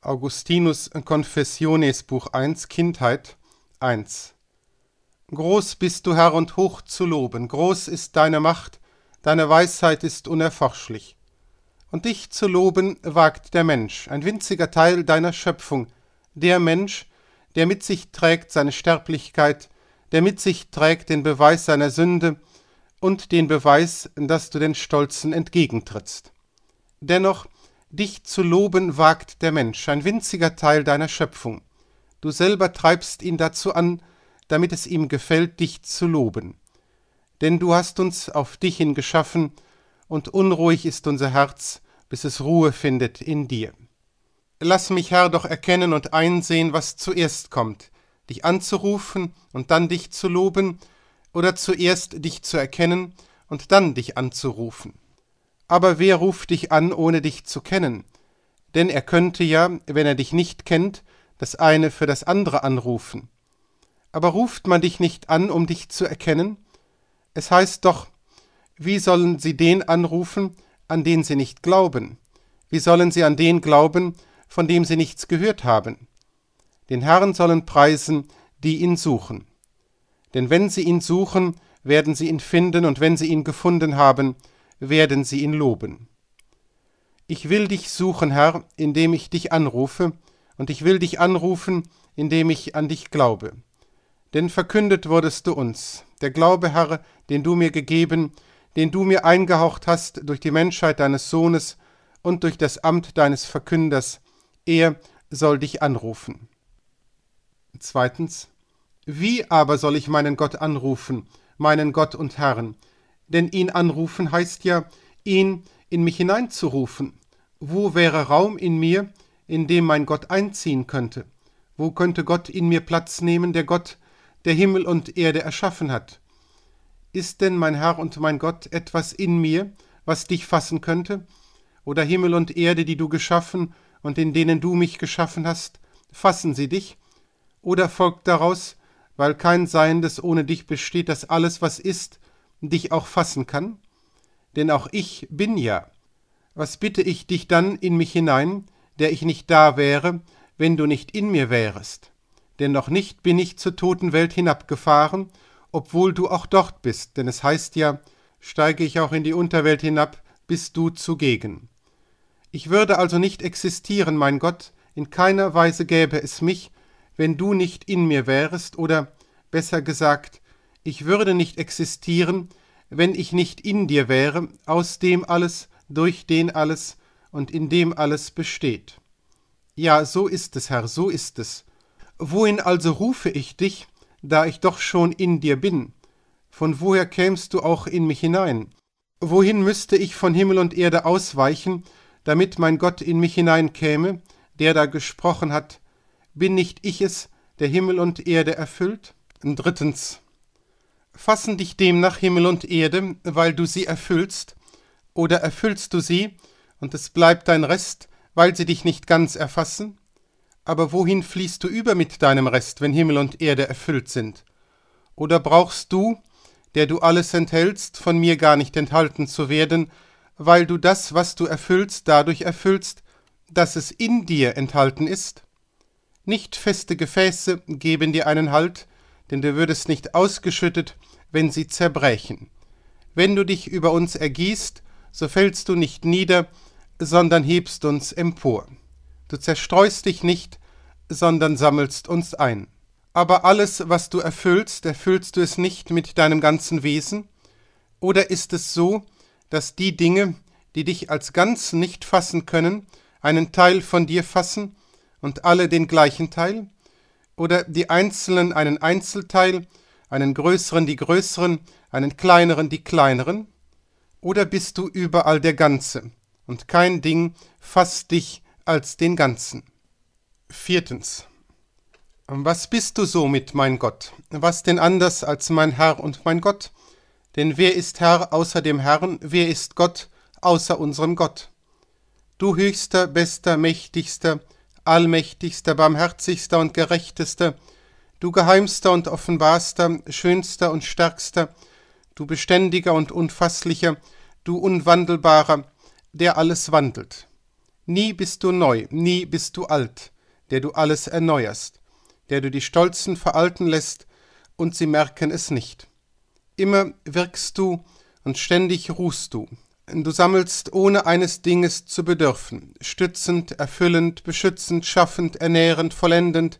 Augustinus Confessiones Buch 1 Kindheit 1 Groß bist du Herr und hoch zu loben, groß ist deine Macht, deine Weisheit ist unerforschlich. Und dich zu loben wagt der Mensch, ein winziger Teil deiner Schöpfung, der Mensch, der mit sich trägt seine Sterblichkeit, der mit sich trägt den Beweis seiner Sünde und den Beweis, dass du den Stolzen entgegentrittst. Dennoch Dich zu loben wagt der Mensch, ein winziger Teil deiner Schöpfung. Du selber treibst ihn dazu an, damit es ihm gefällt, dich zu loben. Denn du hast uns auf dich hin geschaffen, und unruhig ist unser Herz, bis es Ruhe findet in dir. Lass mich, Herr, doch erkennen und einsehen, was zuerst kommt, dich anzurufen und dann dich zu loben, oder zuerst dich zu erkennen und dann dich anzurufen. Aber wer ruft dich an, ohne dich zu kennen? Denn er könnte ja, wenn er dich nicht kennt, das eine für das andere anrufen. Aber ruft man dich nicht an, um dich zu erkennen? Es heißt doch, wie sollen sie den anrufen, an den sie nicht glauben? Wie sollen sie an den glauben, von dem sie nichts gehört haben? Den Herrn sollen preisen, die ihn suchen. Denn wenn sie ihn suchen, werden sie ihn finden, und wenn sie ihn gefunden haben, werden sie ihn loben. Ich will dich suchen, Herr, indem ich dich anrufe, und ich will dich anrufen, indem ich an dich glaube. Denn verkündet wurdest du uns, der Glaube, Herr, den du mir gegeben, den du mir eingehaucht hast durch die Menschheit deines Sohnes und durch das Amt deines Verkünders, er soll dich anrufen. Zweitens. Wie aber soll ich meinen Gott anrufen, meinen Gott und Herrn? denn ihn anrufen heißt ja, ihn in mich hineinzurufen. Wo wäre Raum in mir, in dem mein Gott einziehen könnte? Wo könnte Gott in mir Platz nehmen, der Gott, der Himmel und Erde erschaffen hat? Ist denn mein Herr und mein Gott etwas in mir, was dich fassen könnte? Oder Himmel und Erde, die du geschaffen und in denen du mich geschaffen hast, fassen sie dich? Oder folgt daraus, weil kein Seiendes ohne dich besteht, dass alles, was ist, dich auch fassen kann? Denn auch ich bin ja. Was bitte ich dich dann in mich hinein, der ich nicht da wäre, wenn du nicht in mir wärest? Denn noch nicht bin ich zur toten Welt hinabgefahren, obwohl du auch dort bist, denn es heißt ja, steige ich auch in die Unterwelt hinab, bist du zugegen. Ich würde also nicht existieren, mein Gott, in keiner Weise gäbe es mich, wenn du nicht in mir wärest, oder besser gesagt, ich würde nicht existieren, wenn ich nicht in dir wäre, aus dem alles, durch den alles und in dem alles besteht. Ja, so ist es, Herr, so ist es. Wohin also rufe ich dich, da ich doch schon in dir bin? Von woher kämst du auch in mich hinein? Wohin müsste ich von Himmel und Erde ausweichen, damit mein Gott in mich hineinkäme, der da gesprochen hat, bin nicht ich es, der Himmel und Erde erfüllt? Drittens, fassen dich demnach Himmel und Erde, weil du sie erfüllst, oder erfüllst du sie, und es bleibt dein Rest, weil sie dich nicht ganz erfassen? Aber wohin fließt du über mit deinem Rest, wenn Himmel und Erde erfüllt sind? Oder brauchst du, der du alles enthältst, von mir gar nicht enthalten zu werden, weil du das, was du erfüllst, dadurch erfüllst, dass es in dir enthalten ist? Nicht feste Gefäße geben dir einen Halt, denn du würdest nicht ausgeschüttet, wenn sie zerbrechen. Wenn du dich über uns ergießt, so fällst du nicht nieder, sondern hebst uns empor. Du zerstreust dich nicht, sondern sammelst uns ein. Aber alles, was du erfüllst, erfüllst du es nicht mit deinem ganzen Wesen? Oder ist es so, dass die Dinge, die dich als ganz nicht fassen können, einen Teil von dir fassen und alle den gleichen Teil? Oder die Einzelnen einen Einzelteil einen größeren die größeren, einen kleineren die kleineren? Oder bist du überall der Ganze, und kein Ding fasst dich als den Ganzen? Viertens. Was bist du somit, mein Gott? Was denn anders als mein Herr und mein Gott? Denn wer ist Herr außer dem Herrn, wer ist Gott außer unserem Gott? Du höchster, bester, mächtigster, allmächtigster, barmherzigster und gerechtester, du geheimster und offenbarster, schönster und stärkster, du beständiger und unfasslicher, du unwandelbarer, der alles wandelt. Nie bist du neu, nie bist du alt, der du alles erneuerst, der du die Stolzen veralten lässt, und sie merken es nicht. Immer wirkst du und ständig ruhst du. Du sammelst ohne eines Dinges zu bedürfen, stützend, erfüllend, beschützend, schaffend, ernährend, vollendend,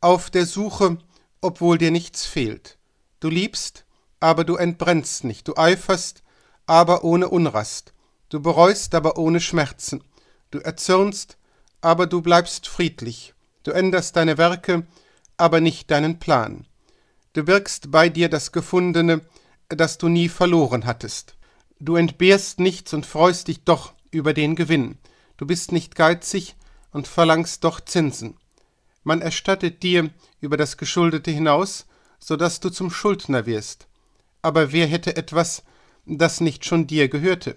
auf der Suche, obwohl dir nichts fehlt. Du liebst, aber du entbrennst nicht, du eiferst, aber ohne Unrast, du bereust, aber ohne Schmerzen, du erzürnst, aber du bleibst friedlich, du änderst deine Werke, aber nicht deinen Plan. Du birgst bei dir das Gefundene, das du nie verloren hattest. Du entbehrst nichts und freust dich doch über den Gewinn. Du bist nicht geizig und verlangst doch Zinsen. Man erstattet dir über das Geschuldete hinaus, so dass du zum Schuldner wirst. Aber wer hätte etwas, das nicht schon dir gehörte?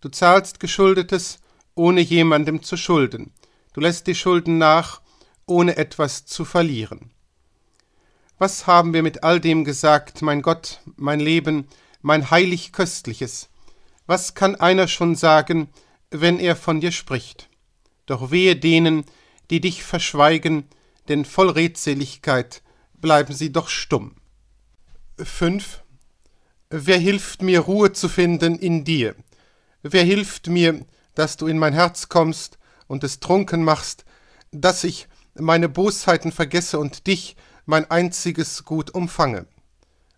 Du zahlst Geschuldetes, ohne jemandem zu schulden. Du lässt die Schulden nach, ohne etwas zu verlieren. Was haben wir mit all dem gesagt, mein Gott, mein Leben, mein heilig Köstliches? Was kann einer schon sagen, wenn er von dir spricht? Doch wehe denen, die dich verschweigen, denn voll Redseligkeit bleiben sie doch stumm. 5. Wer hilft mir, Ruhe zu finden in dir? Wer hilft mir, dass du in mein Herz kommst und es trunken machst, dass ich meine Bosheiten vergesse und dich, mein einziges Gut, umfange?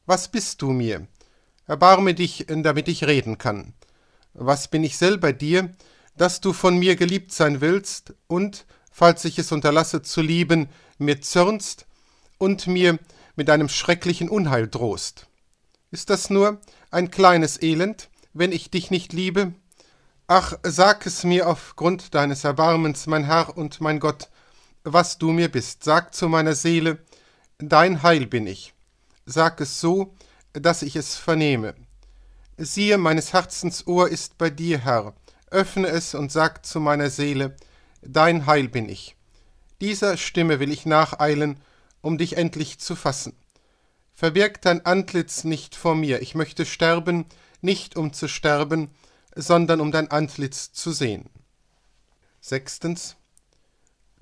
Was bist du mir? Erbarme dich, damit ich reden kann. Was bin ich selber dir, dass du von mir geliebt sein willst und falls ich es unterlasse zu lieben, mir zürnst und mir mit einem schrecklichen Unheil drohst. Ist das nur ein kleines Elend, wenn ich dich nicht liebe? Ach, sag es mir aufgrund deines Erbarmens, mein Herr und mein Gott, was du mir bist. Sag zu meiner Seele, dein Heil bin ich. Sag es so, dass ich es vernehme. Siehe, meines Herzens Ohr ist bei dir, Herr. Öffne es und sag zu meiner Seele, dein Heil bin ich. Dieser Stimme will ich nacheilen, um dich endlich zu fassen. Verbirg dein Antlitz nicht vor mir, ich möchte sterben, nicht um zu sterben, sondern um dein Antlitz zu sehen. Sechstens.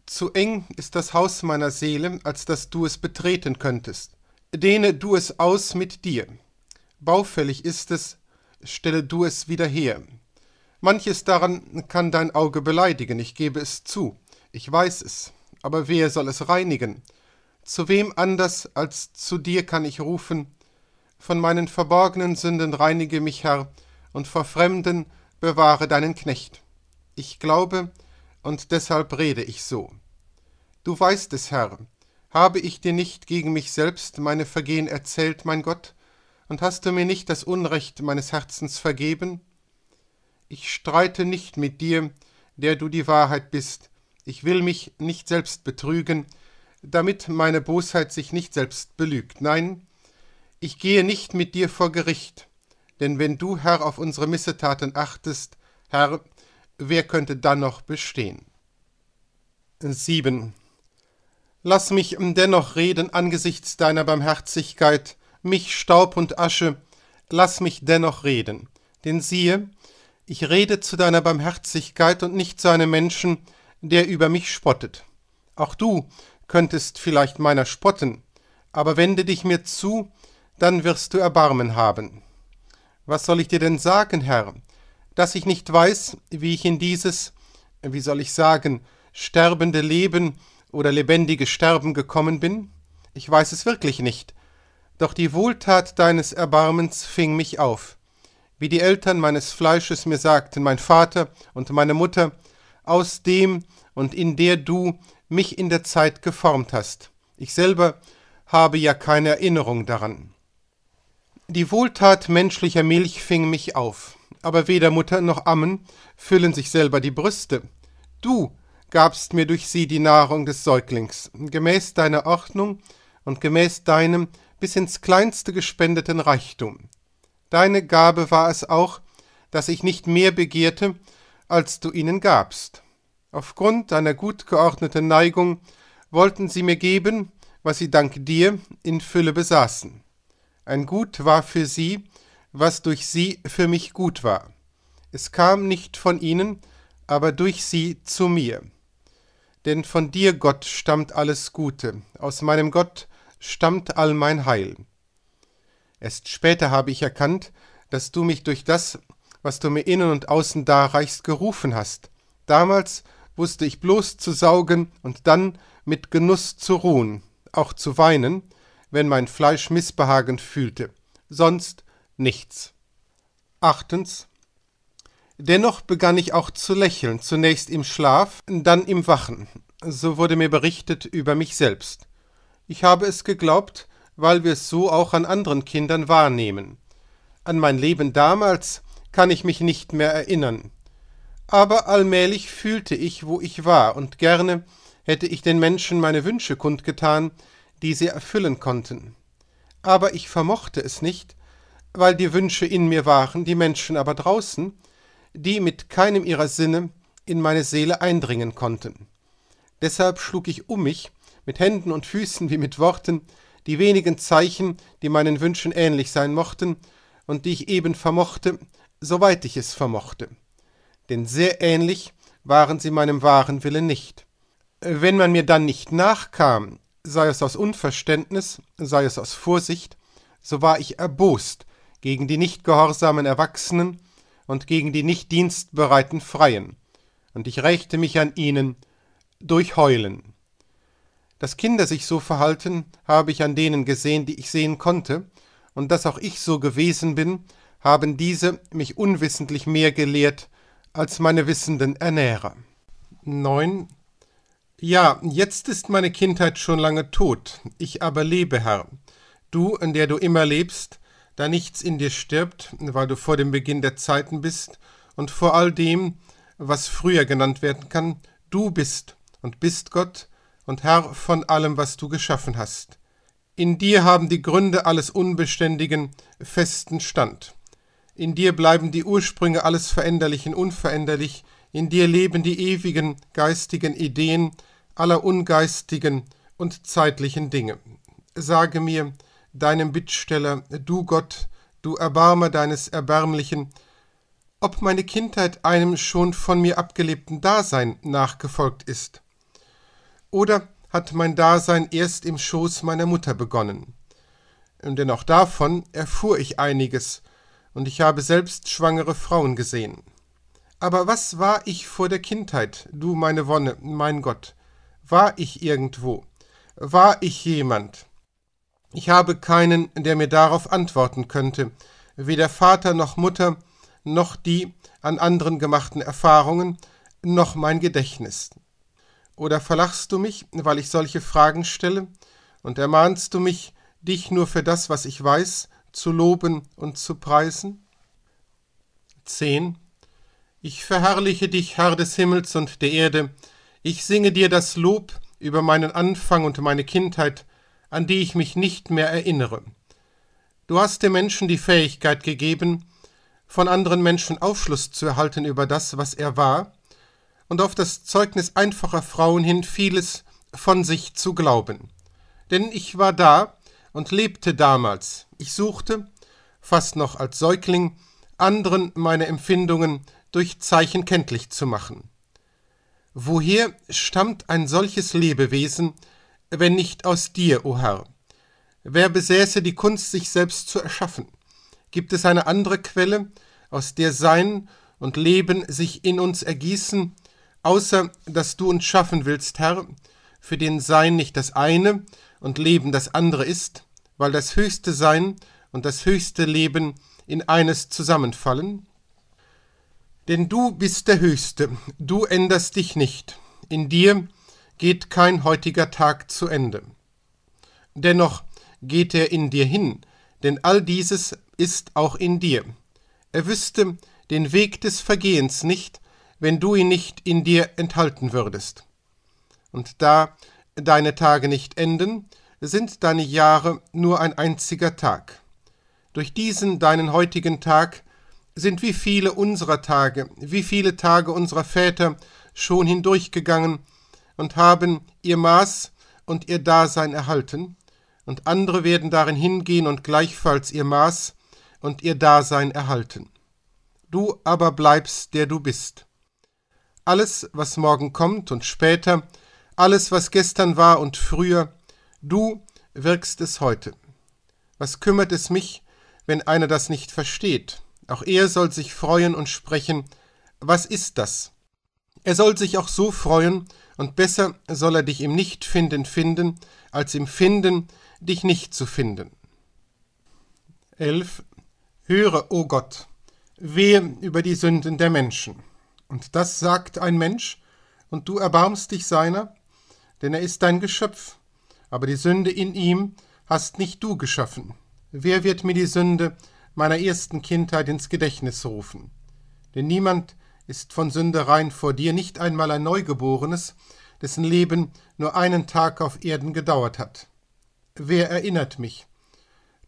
Zu eng ist das Haus meiner Seele, als dass du es betreten könntest. Dehne du es aus mit dir. Baufällig ist es, stelle du es wieder her. Manches daran kann dein Auge beleidigen, ich gebe es zu, ich weiß es, aber wer soll es reinigen? Zu wem anders als zu dir kann ich rufen, von meinen verborgenen Sünden reinige mich, Herr, und vor Fremden bewahre deinen Knecht. Ich glaube, und deshalb rede ich so. Du weißt es, Herr, habe ich dir nicht gegen mich selbst meine Vergehen erzählt, mein Gott, und hast du mir nicht das Unrecht meines Herzens vergeben? ich streite nicht mit dir, der du die Wahrheit bist. Ich will mich nicht selbst betrügen, damit meine Bosheit sich nicht selbst belügt. Nein, ich gehe nicht mit dir vor Gericht, denn wenn du, Herr, auf unsere Missetaten achtest, Herr, wer könnte dann noch bestehen? 7. Lass mich dennoch reden angesichts deiner Barmherzigkeit, mich Staub und Asche, lass mich dennoch reden, denn siehe, ich rede zu deiner Barmherzigkeit und nicht zu einem Menschen, der über mich spottet. Auch du könntest vielleicht meiner spotten, aber wende dich mir zu, dann wirst du Erbarmen haben. Was soll ich dir denn sagen, Herr, dass ich nicht weiß, wie ich in dieses, wie soll ich sagen, sterbende Leben oder lebendige Sterben gekommen bin? Ich weiß es wirklich nicht. Doch die Wohltat deines Erbarmens fing mich auf wie die Eltern meines Fleisches mir sagten, mein Vater und meine Mutter, aus dem und in der du mich in der Zeit geformt hast. Ich selber habe ja keine Erinnerung daran. Die Wohltat menschlicher Milch fing mich auf, aber weder Mutter noch Ammen füllen sich selber die Brüste. Du gabst mir durch sie die Nahrung des Säuglings, gemäß deiner Ordnung und gemäß deinem bis ins kleinste gespendeten Reichtum. Deine Gabe war es auch, dass ich nicht mehr begehrte, als du ihnen gabst. Aufgrund deiner gut geordneten Neigung wollten sie mir geben, was sie dank dir in Fülle besaßen. Ein Gut war für sie, was durch sie für mich gut war. Es kam nicht von ihnen, aber durch sie zu mir. Denn von dir, Gott, stammt alles Gute, aus meinem Gott stammt all mein Heil. Erst später habe ich erkannt, dass du mich durch das, was du mir innen und außen darreichst, gerufen hast. Damals wusste ich bloß zu saugen und dann mit Genuss zu ruhen, auch zu weinen, wenn mein Fleisch Missbehagen fühlte, sonst nichts. Achtens. Dennoch begann ich auch zu lächeln, zunächst im Schlaf, dann im Wachen. So wurde mir berichtet über mich selbst. Ich habe es geglaubt, weil wir es so auch an anderen Kindern wahrnehmen. An mein Leben damals kann ich mich nicht mehr erinnern. Aber allmählich fühlte ich, wo ich war, und gerne hätte ich den Menschen meine Wünsche kundgetan, die sie erfüllen konnten. Aber ich vermochte es nicht, weil die Wünsche in mir waren, die Menschen aber draußen, die mit keinem ihrer Sinne in meine Seele eindringen konnten. Deshalb schlug ich um mich, mit Händen und Füßen wie mit Worten, die wenigen Zeichen, die meinen Wünschen ähnlich sein mochten und die ich eben vermochte, soweit ich es vermochte. Denn sehr ähnlich waren sie meinem wahren Wille nicht. Wenn man mir dann nicht nachkam, sei es aus Unverständnis, sei es aus Vorsicht, so war ich erbost gegen die nicht gehorsamen Erwachsenen und gegen die nicht dienstbereiten Freien, und ich rächte mich an ihnen durch Heulen. Dass Kinder sich so verhalten, habe ich an denen gesehen, die ich sehen konnte, und dass auch ich so gewesen bin, haben diese mich unwissentlich mehr gelehrt als meine wissenden Ernährer. 9. Ja, jetzt ist meine Kindheit schon lange tot, ich aber lebe, Herr. Du, in der du immer lebst, da nichts in dir stirbt, weil du vor dem Beginn der Zeiten bist und vor all dem, was früher genannt werden kann, du bist und bist Gott, und Herr von allem, was du geschaffen hast. In dir haben die Gründe alles Unbeständigen festen Stand. In dir bleiben die Ursprünge alles Veränderlichen unveränderlich, in dir leben die ewigen geistigen Ideen aller ungeistigen und zeitlichen Dinge. Sage mir, deinem Bittsteller, du Gott, du Erbarmer deines Erbärmlichen, ob meine Kindheit einem schon von mir abgelebten Dasein nachgefolgt ist. Oder hat mein Dasein erst im Schoß meiner Mutter begonnen? Denn auch davon erfuhr ich einiges, und ich habe selbst schwangere Frauen gesehen. Aber was war ich vor der Kindheit, du meine Wonne, mein Gott? War ich irgendwo? War ich jemand? Ich habe keinen, der mir darauf antworten könnte, weder Vater noch Mutter, noch die an anderen gemachten Erfahrungen, noch mein Gedächtnis. Oder verlachst du mich, weil ich solche Fragen stelle? Und ermahnst du mich, dich nur für das, was ich weiß, zu loben und zu preisen? 10. Ich verherrliche dich, Herr des Himmels und der Erde. Ich singe dir das Lob über meinen Anfang und meine Kindheit, an die ich mich nicht mehr erinnere. Du hast dem Menschen die Fähigkeit gegeben, von anderen Menschen Aufschluss zu erhalten über das, was er war und auf das Zeugnis einfacher Frauen hin vieles von sich zu glauben. Denn ich war da und lebte damals. Ich suchte, fast noch als Säugling, anderen meine Empfindungen durch Zeichen kenntlich zu machen. Woher stammt ein solches Lebewesen, wenn nicht aus dir, o oh Herr? Wer besäße die Kunst, sich selbst zu erschaffen? Gibt es eine andere Quelle, aus der Sein und Leben sich in uns ergießen außer dass du uns schaffen willst, Herr, für den Sein nicht das eine und Leben das andere ist, weil das höchste Sein und das höchste Leben in eines zusammenfallen? Denn du bist der Höchste, du änderst dich nicht, in dir geht kein heutiger Tag zu Ende. Dennoch geht er in dir hin, denn all dieses ist auch in dir. Er wüsste den Weg des Vergehens nicht, wenn du ihn nicht in dir enthalten würdest. Und da deine Tage nicht enden, sind deine Jahre nur ein einziger Tag. Durch diesen deinen heutigen Tag sind wie viele unserer Tage, wie viele Tage unserer Väter schon hindurchgegangen und haben ihr Maß und ihr Dasein erhalten, und andere werden darin hingehen und gleichfalls ihr Maß und ihr Dasein erhalten. Du aber bleibst, der du bist alles, was morgen kommt und später, alles, was gestern war und früher, du wirkst es heute. Was kümmert es mich, wenn einer das nicht versteht? Auch er soll sich freuen und sprechen, was ist das? Er soll sich auch so freuen, und besser soll er dich im Nichtfinden finden, als im Finden dich nicht zu finden. 11. Höre, o oh Gott, wehe über die Sünden der Menschen. Und das sagt ein Mensch, und du erbarmst dich seiner, denn er ist dein Geschöpf, aber die Sünde in ihm hast nicht du geschaffen. Wer wird mir die Sünde meiner ersten Kindheit ins Gedächtnis rufen? Denn niemand ist von Sünde rein vor dir, nicht einmal ein Neugeborenes, dessen Leben nur einen Tag auf Erden gedauert hat. Wer erinnert mich?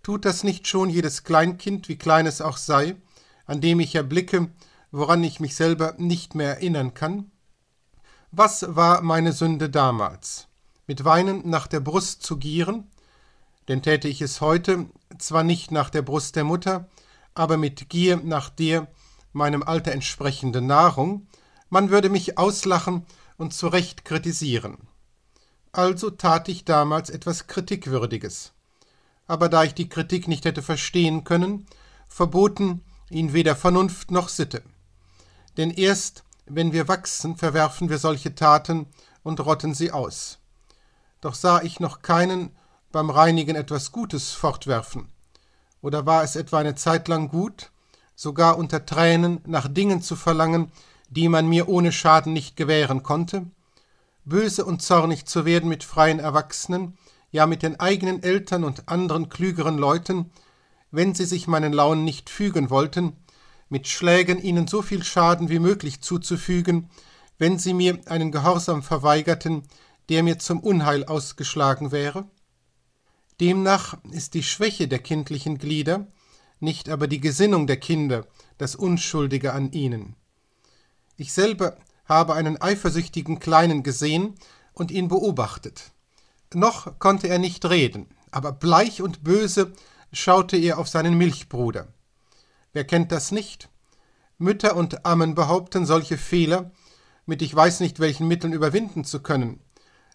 Tut das nicht schon jedes Kleinkind, wie klein es auch sei, an dem ich erblicke, woran ich mich selber nicht mehr erinnern kann? Was war meine Sünde damals? Mit Weinen nach der Brust zu gieren? Denn täte ich es heute, zwar nicht nach der Brust der Mutter, aber mit Gier nach der, meinem Alter entsprechende Nahrung, man würde mich auslachen und zu Recht kritisieren. Also tat ich damals etwas Kritikwürdiges. Aber da ich die Kritik nicht hätte verstehen können, verboten ihn weder Vernunft noch Sitte. Denn erst wenn wir wachsen, verwerfen wir solche Taten und rotten sie aus. Doch sah ich noch keinen beim Reinigen etwas Gutes fortwerfen. Oder war es etwa eine Zeit lang gut, sogar unter Tränen nach Dingen zu verlangen, die man mir ohne Schaden nicht gewähren konnte? Böse und zornig zu werden mit freien Erwachsenen, ja mit den eigenen Eltern und anderen klügeren Leuten, wenn sie sich meinen Launen nicht fügen wollten, mit Schlägen ihnen so viel Schaden wie möglich zuzufügen, wenn sie mir einen Gehorsam verweigerten, der mir zum Unheil ausgeschlagen wäre? Demnach ist die Schwäche der kindlichen Glieder, nicht aber die Gesinnung der Kinder, das Unschuldige an ihnen. Ich selber habe einen eifersüchtigen Kleinen gesehen und ihn beobachtet. Noch konnte er nicht reden, aber bleich und böse schaute er auf seinen Milchbruder. Wer kennt das nicht? Mütter und Ammen behaupten, solche Fehler mit ich weiß nicht welchen Mitteln überwinden zu können.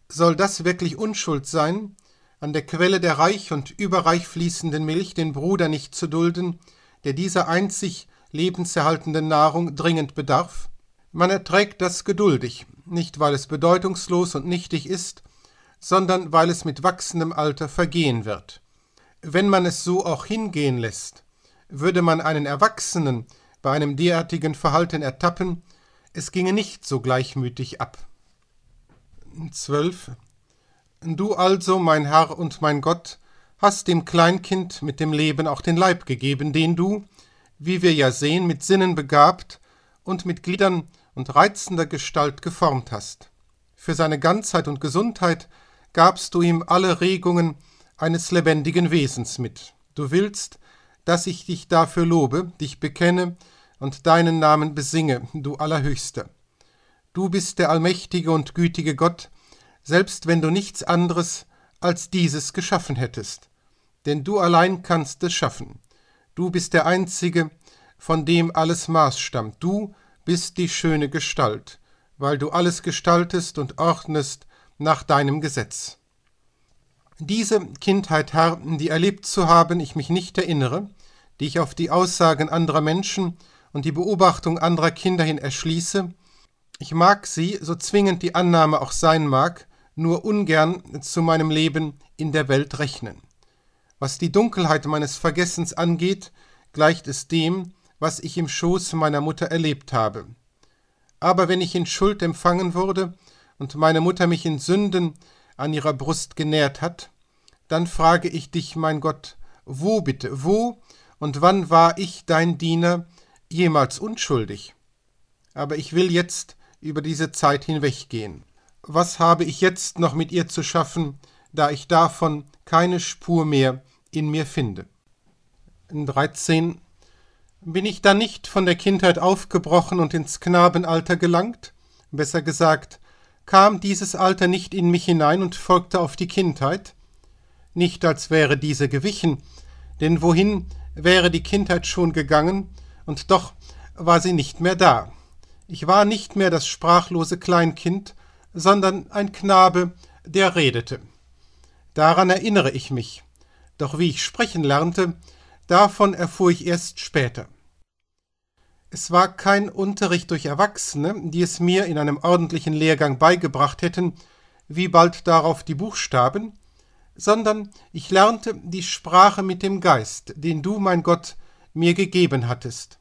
Soll das wirklich Unschuld sein, an der Quelle der reich und überreich fließenden Milch den Bruder nicht zu dulden, der dieser einzig lebenserhaltenden Nahrung dringend bedarf? Man erträgt das geduldig, nicht weil es bedeutungslos und nichtig ist, sondern weil es mit wachsendem Alter vergehen wird. Wenn man es so auch hingehen lässt, würde man einen Erwachsenen bei einem derartigen Verhalten ertappen, es ginge nicht so gleichmütig ab. 12. Du also, mein Herr und mein Gott, hast dem Kleinkind mit dem Leben auch den Leib gegeben, den du, wie wir ja sehen, mit Sinnen begabt und mit Gliedern und reizender Gestalt geformt hast. Für seine Ganzheit und Gesundheit gabst du ihm alle Regungen eines lebendigen Wesens mit. Du willst, dass ich dich dafür lobe, dich bekenne und deinen Namen besinge, du Allerhöchster. Du bist der allmächtige und gütige Gott, selbst wenn du nichts anderes als dieses geschaffen hättest. Denn du allein kannst es schaffen. Du bist der Einzige, von dem alles Maß stammt. Du bist die schöne Gestalt, weil du alles gestaltest und ordnest nach deinem Gesetz. Diese Kindheit Herr, die erlebt zu haben, ich mich nicht erinnere, die ich auf die Aussagen anderer Menschen und die Beobachtung anderer Kinder hin erschließe, ich mag sie, so zwingend die Annahme auch sein mag, nur ungern zu meinem Leben in der Welt rechnen. Was die Dunkelheit meines Vergessens angeht, gleicht es dem, was ich im Schoß meiner Mutter erlebt habe. Aber wenn ich in Schuld empfangen wurde und meine Mutter mich in Sünden, an ihrer Brust genährt hat, dann frage ich dich, mein Gott, wo bitte, wo und wann war ich, dein Diener, jemals unschuldig? Aber ich will jetzt über diese Zeit hinweggehen. Was habe ich jetzt noch mit ihr zu schaffen, da ich davon keine Spur mehr in mir finde? 13. Bin ich dann nicht von der Kindheit aufgebrochen und ins Knabenalter gelangt? Besser gesagt, kam dieses Alter nicht in mich hinein und folgte auf die Kindheit? Nicht als wäre diese gewichen, denn wohin wäre die Kindheit schon gegangen, und doch war sie nicht mehr da. Ich war nicht mehr das sprachlose Kleinkind, sondern ein Knabe, der redete. Daran erinnere ich mich, doch wie ich sprechen lernte, davon erfuhr ich erst später. Es war kein Unterricht durch Erwachsene, die es mir in einem ordentlichen Lehrgang beigebracht hätten, wie bald darauf die Buchstaben, sondern ich lernte die Sprache mit dem Geist, den du, mein Gott, mir gegeben hattest.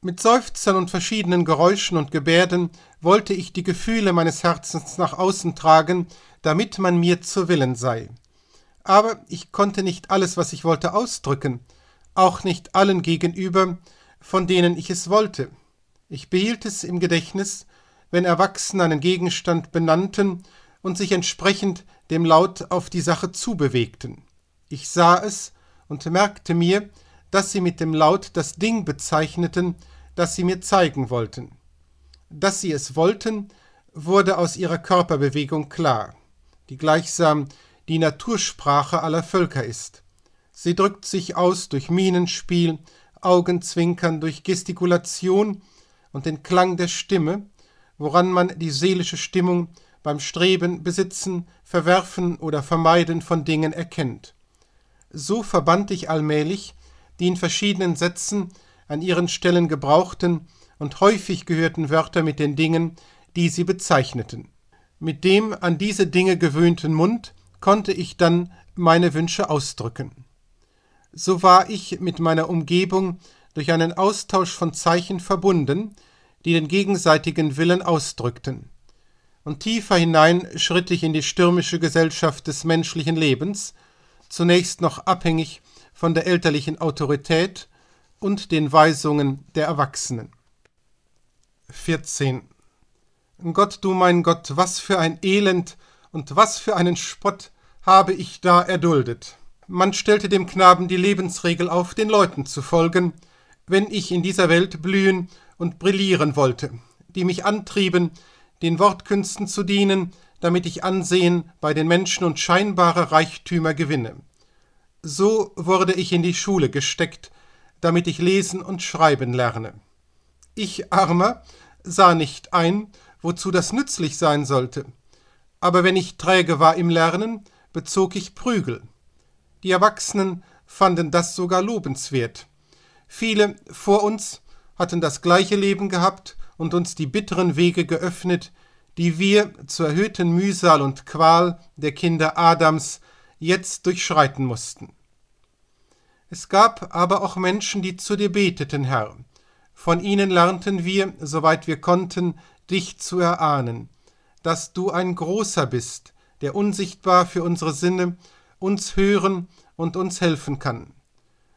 Mit Seufzern und verschiedenen Geräuschen und Gebärden wollte ich die Gefühle meines Herzens nach außen tragen, damit man mir zu Willen sei. Aber ich konnte nicht alles, was ich wollte, ausdrücken, auch nicht allen gegenüber, von denen ich es wollte. Ich behielt es im Gedächtnis, wenn Erwachsene einen Gegenstand benannten und sich entsprechend dem Laut auf die Sache zubewegten. Ich sah es und merkte mir, dass sie mit dem Laut das Ding bezeichneten, das sie mir zeigen wollten. Dass sie es wollten, wurde aus ihrer Körperbewegung klar, die gleichsam die Natursprache aller Völker ist. Sie drückt sich aus durch Minenspiel, Augenzwinkern, durch Gestikulation und den Klang der Stimme, woran man die seelische Stimmung beim Streben, Besitzen, Verwerfen oder Vermeiden von Dingen erkennt. So verband ich allmählich die in verschiedenen Sätzen an ihren Stellen gebrauchten und häufig gehörten Wörter mit den Dingen, die sie bezeichneten. Mit dem an diese Dinge gewöhnten Mund konnte ich dann meine Wünsche ausdrücken so war ich mit meiner Umgebung durch einen Austausch von Zeichen verbunden, die den gegenseitigen Willen ausdrückten. Und tiefer hinein schritt ich in die stürmische Gesellschaft des menschlichen Lebens, zunächst noch abhängig von der elterlichen Autorität und den Weisungen der Erwachsenen. 14. Gott, du mein Gott, was für ein Elend und was für einen Spott habe ich da erduldet man stellte dem Knaben die Lebensregel auf, den Leuten zu folgen, wenn ich in dieser Welt blühen und brillieren wollte, die mich antrieben, den Wortkünsten zu dienen, damit ich Ansehen bei den Menschen und scheinbare Reichtümer gewinne. So wurde ich in die Schule gesteckt, damit ich lesen und schreiben lerne. Ich, Armer, sah nicht ein, wozu das nützlich sein sollte. Aber wenn ich träge war im Lernen, bezog ich Prügel. Die Erwachsenen fanden das sogar lobenswert. Viele vor uns hatten das gleiche Leben gehabt und uns die bitteren Wege geöffnet, die wir zur erhöhten Mühsal und Qual der Kinder Adams jetzt durchschreiten mussten. Es gab aber auch Menschen, die zu dir beteten, Herr. Von ihnen lernten wir, soweit wir konnten, dich zu erahnen, dass du ein Großer bist, der unsichtbar für unsere Sinne uns hören und uns helfen kann.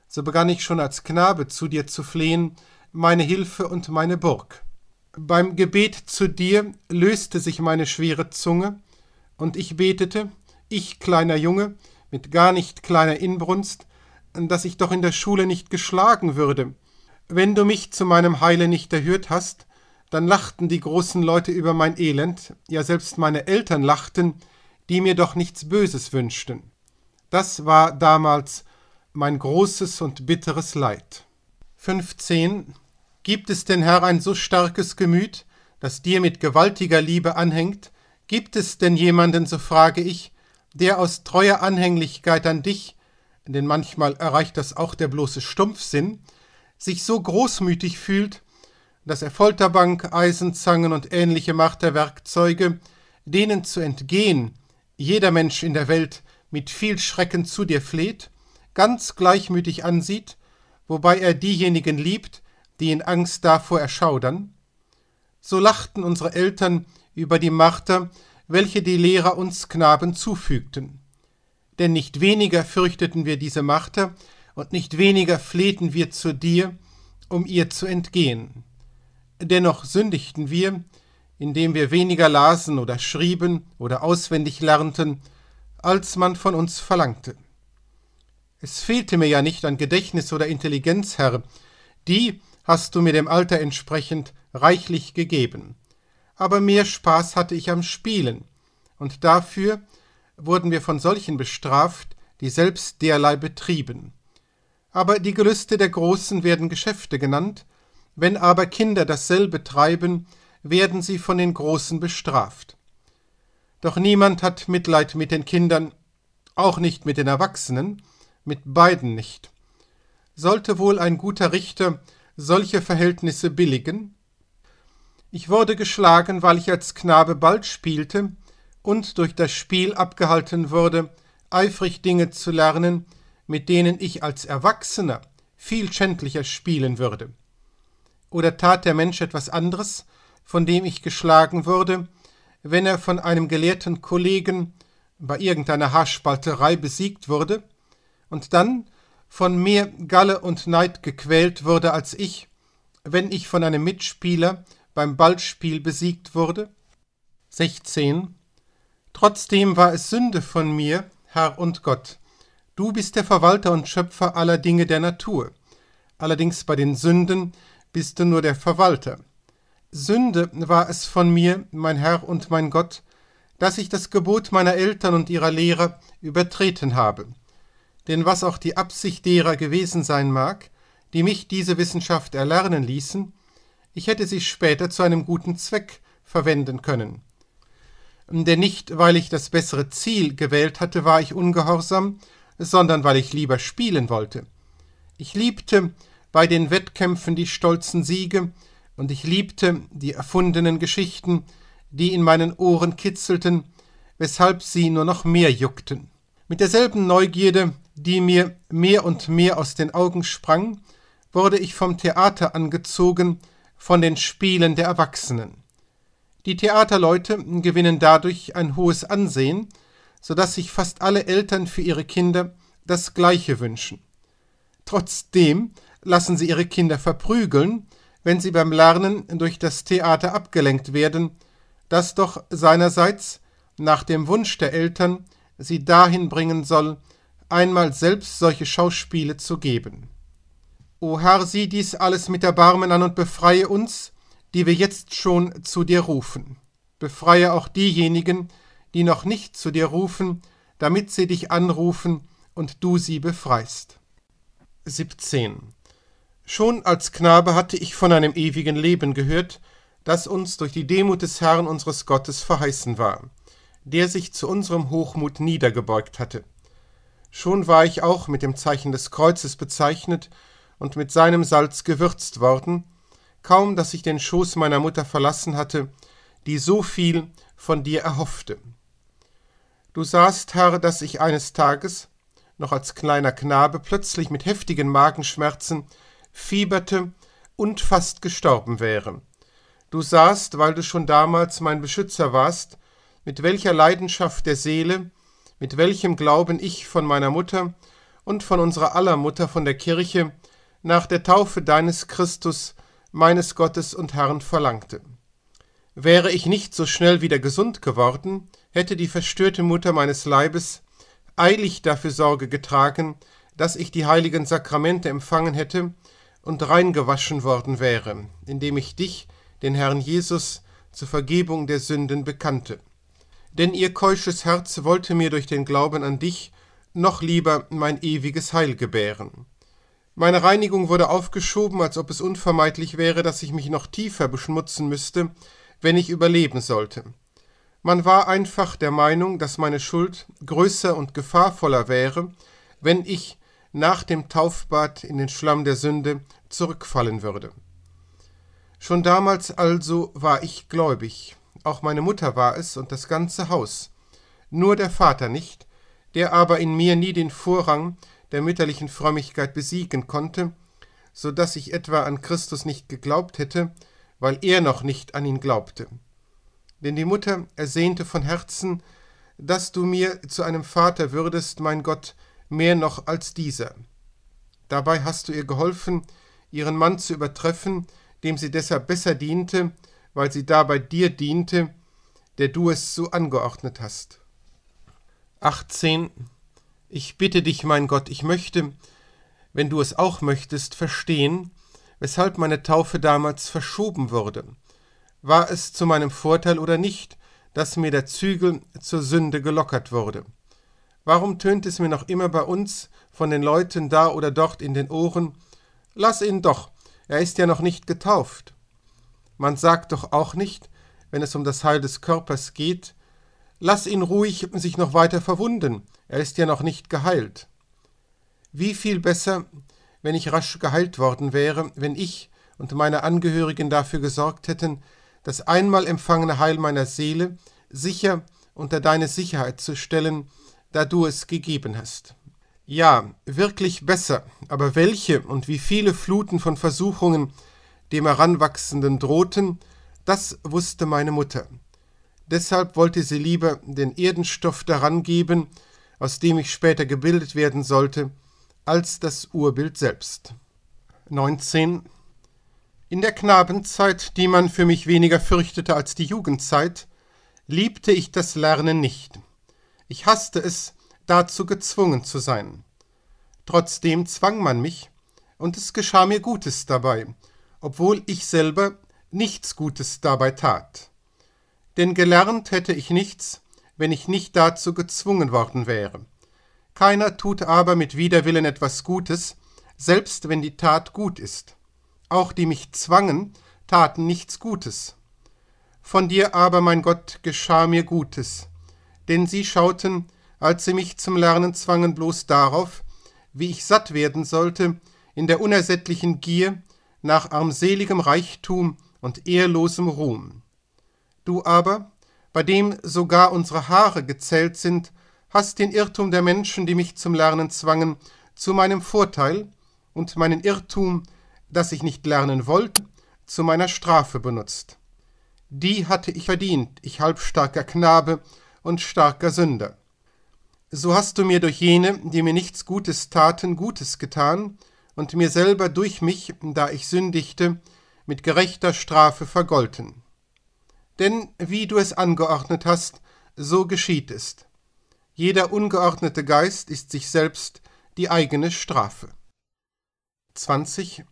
So begann ich schon als Knabe zu dir zu flehen, meine Hilfe und meine Burg. Beim Gebet zu dir löste sich meine schwere Zunge, und ich betete, ich kleiner Junge, mit gar nicht kleiner Inbrunst, dass ich doch in der Schule nicht geschlagen würde. Wenn du mich zu meinem Heile nicht erhört hast, dann lachten die großen Leute über mein Elend, ja selbst meine Eltern lachten, die mir doch nichts Böses wünschten. Das war damals mein großes und bitteres Leid. 15. Gibt es denn, Herr, ein so starkes Gemüt, das dir mit gewaltiger Liebe anhängt? Gibt es denn jemanden, so frage ich, der aus treuer Anhänglichkeit an dich, denn manchmal erreicht das auch der bloße Stumpfsinn, sich so großmütig fühlt, dass er Folterbank, Eisenzangen und ähnliche Macht denen zu entgehen, jeder Mensch in der Welt mit viel Schrecken zu dir fleht, ganz gleichmütig ansieht, wobei er diejenigen liebt, die in Angst davor erschaudern? So lachten unsere Eltern über die Marter, welche die Lehrer uns Knaben zufügten. Denn nicht weniger fürchteten wir diese Marter, und nicht weniger flehten wir zu dir, um ihr zu entgehen. Dennoch sündigten wir, indem wir weniger lasen oder schrieben oder auswendig lernten, als man von uns verlangte. Es fehlte mir ja nicht an Gedächtnis oder Intelligenz, Herr, die hast du mir dem Alter entsprechend reichlich gegeben. Aber mehr Spaß hatte ich am Spielen, und dafür wurden wir von solchen bestraft, die selbst derlei betrieben. Aber die Gelüste der Großen werden Geschäfte genannt, wenn aber Kinder dasselbe treiben, werden sie von den Großen bestraft. Doch niemand hat Mitleid mit den Kindern, auch nicht mit den Erwachsenen, mit beiden nicht. Sollte wohl ein guter Richter solche Verhältnisse billigen? Ich wurde geschlagen, weil ich als Knabe bald spielte und durch das Spiel abgehalten wurde, eifrig Dinge zu lernen, mit denen ich als Erwachsener viel schändlicher spielen würde. Oder tat der Mensch etwas anderes, von dem ich geschlagen wurde, wenn er von einem gelehrten Kollegen bei irgendeiner Haarspalterei besiegt wurde und dann von mehr Galle und Neid gequält wurde als ich, wenn ich von einem Mitspieler beim Ballspiel besiegt wurde? 16. Trotzdem war es Sünde von mir, Herr und Gott. Du bist der Verwalter und Schöpfer aller Dinge der Natur. Allerdings bei den Sünden bist du nur der Verwalter. Sünde war es von mir, mein Herr und mein Gott, dass ich das Gebot meiner Eltern und ihrer Lehrer übertreten habe. Denn was auch die Absicht derer gewesen sein mag, die mich diese Wissenschaft erlernen ließen, ich hätte sie später zu einem guten Zweck verwenden können. Denn nicht, weil ich das bessere Ziel gewählt hatte, war ich ungehorsam, sondern weil ich lieber spielen wollte. Ich liebte bei den Wettkämpfen die stolzen Siege, und ich liebte die erfundenen Geschichten, die in meinen Ohren kitzelten, weshalb sie nur noch mehr juckten. Mit derselben Neugierde, die mir mehr und mehr aus den Augen sprang, wurde ich vom Theater angezogen, von den Spielen der Erwachsenen. Die Theaterleute gewinnen dadurch ein hohes Ansehen, so dass sich fast alle Eltern für ihre Kinder das Gleiche wünschen. Trotzdem lassen sie ihre Kinder verprügeln, wenn sie beim Lernen durch das Theater abgelenkt werden, das doch seinerseits nach dem Wunsch der Eltern sie dahin bringen soll, einmal selbst solche Schauspiele zu geben. O Herr, sieh dies alles mit Erbarmen an und befreie uns, die wir jetzt schon zu dir rufen. Befreie auch diejenigen, die noch nicht zu dir rufen, damit sie dich anrufen und du sie befreist. 17. Schon als Knabe hatte ich von einem ewigen Leben gehört, das uns durch die Demut des Herrn unseres Gottes verheißen war, der sich zu unserem Hochmut niedergebeugt hatte. Schon war ich auch mit dem Zeichen des Kreuzes bezeichnet und mit seinem Salz gewürzt worden, kaum dass ich den Schoß meiner Mutter verlassen hatte, die so viel von dir erhoffte. Du sahst, Herr, dass ich eines Tages, noch als kleiner Knabe, plötzlich mit heftigen Magenschmerzen fieberte und fast gestorben wäre. Du sahst, weil du schon damals mein Beschützer warst, mit welcher Leidenschaft der Seele, mit welchem Glauben ich von meiner Mutter und von unserer aller Mutter von der Kirche nach der Taufe deines Christus, meines Gottes und Herrn verlangte. Wäre ich nicht so schnell wieder gesund geworden, hätte die verstörte Mutter meines Leibes eilig dafür Sorge getragen, dass ich die heiligen Sakramente empfangen hätte und rein gewaschen worden wäre, indem ich dich, den Herrn Jesus, zur Vergebung der Sünden bekannte. Denn ihr keusches Herz wollte mir durch den Glauben an dich noch lieber mein ewiges Heil gebären. Meine Reinigung wurde aufgeschoben, als ob es unvermeidlich wäre, dass ich mich noch tiefer beschmutzen müsste, wenn ich überleben sollte. Man war einfach der Meinung, dass meine Schuld größer und gefahrvoller wäre, wenn ich nach dem Taufbad in den Schlamm der Sünde zurückfallen würde. Schon damals also war ich gläubig, auch meine Mutter war es und das ganze Haus, nur der Vater nicht, der aber in mir nie den Vorrang der mütterlichen Frömmigkeit besiegen konnte, so dass ich etwa an Christus nicht geglaubt hätte, weil er noch nicht an ihn glaubte. Denn die Mutter ersehnte von Herzen, dass du mir zu einem Vater würdest, mein Gott, mehr noch als dieser. Dabei hast du ihr geholfen, ihren Mann zu übertreffen, dem sie deshalb besser diente, weil sie dabei dir diente, der du es so angeordnet hast. 18. Ich bitte dich, mein Gott, ich möchte, wenn du es auch möchtest, verstehen, weshalb meine Taufe damals verschoben wurde. War es zu meinem Vorteil oder nicht, dass mir der Zügel zur Sünde gelockert wurde? Warum tönt es mir noch immer bei uns von den Leuten da oder dort in den Ohren, lass ihn doch, er ist ja noch nicht getauft. Man sagt doch auch nicht, wenn es um das Heil des Körpers geht, lass ihn ruhig sich noch weiter verwunden, er ist ja noch nicht geheilt. Wie viel besser, wenn ich rasch geheilt worden wäre, wenn ich und meine Angehörigen dafür gesorgt hätten, das einmal empfangene Heil meiner Seele sicher unter deine Sicherheit zu stellen da du es gegeben hast. Ja, wirklich besser, aber welche und wie viele Fluten von Versuchungen dem Heranwachsenden drohten, das wusste meine Mutter. Deshalb wollte sie lieber den Erdenstoff daran geben, aus dem ich später gebildet werden sollte, als das Urbild selbst. 19. In der Knabenzeit, die man für mich weniger fürchtete als die Jugendzeit, liebte ich das Lernen nicht. Ich hasste es, dazu gezwungen zu sein. Trotzdem zwang man mich, und es geschah mir Gutes dabei, obwohl ich selber nichts Gutes dabei tat. Denn gelernt hätte ich nichts, wenn ich nicht dazu gezwungen worden wäre. Keiner tut aber mit Widerwillen etwas Gutes, selbst wenn die Tat gut ist. Auch die mich zwangen, taten nichts Gutes. Von dir aber, mein Gott, geschah mir Gutes denn sie schauten, als sie mich zum Lernen zwangen, bloß darauf, wie ich satt werden sollte, in der unersättlichen Gier nach armseligem Reichtum und ehrlosem Ruhm. Du aber, bei dem sogar unsere Haare gezählt sind, hast den Irrtum der Menschen, die mich zum Lernen zwangen, zu meinem Vorteil und meinen Irrtum, das ich nicht lernen wollte, zu meiner Strafe benutzt. Die hatte ich verdient, ich halbstarker Knabe, und starker Sünder. So hast du mir durch jene, die mir nichts Gutes taten, Gutes getan, und mir selber durch mich, da ich sündigte, mit gerechter Strafe vergolten. Denn wie du es angeordnet hast, so geschieht es. Jeder ungeordnete Geist ist sich selbst die eigene Strafe. 20.